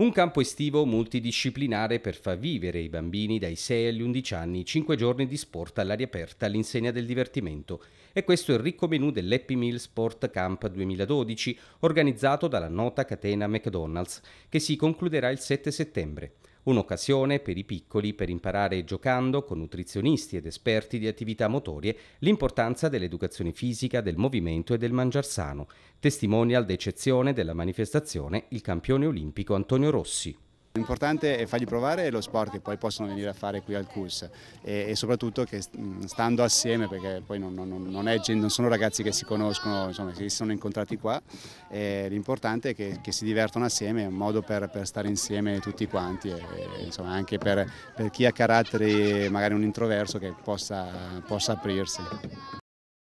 Un campo estivo multidisciplinare per far vivere i bambini dai 6 agli 11 anni 5 giorni di sport all'aria aperta all'insegna del divertimento. E questo è il ricco menù dell'Happy Meal Sport Camp 2012, organizzato dalla nota catena McDonald's, che si concluderà il 7 settembre. Un'occasione per i piccoli per imparare giocando con nutrizionisti ed esperti di attività motorie l'importanza dell'educazione fisica, del movimento e del mangiar sano. Testimonial d'eccezione della manifestazione il campione olimpico Antonio Rossi. L'importante è fargli provare lo sport che poi possono venire a fare qui al CUS e, e soprattutto che mm, stando assieme, perché poi non, non, non, è, non sono ragazzi che si conoscono, insomma, si sono incontrati qua, l'importante è che, che, si divertano assieme, è un modo per, per stare insieme tutti quanti, e, e, insomma, anche per, per, chi ha caratteri magari un introverso che possa, possa aprirsi.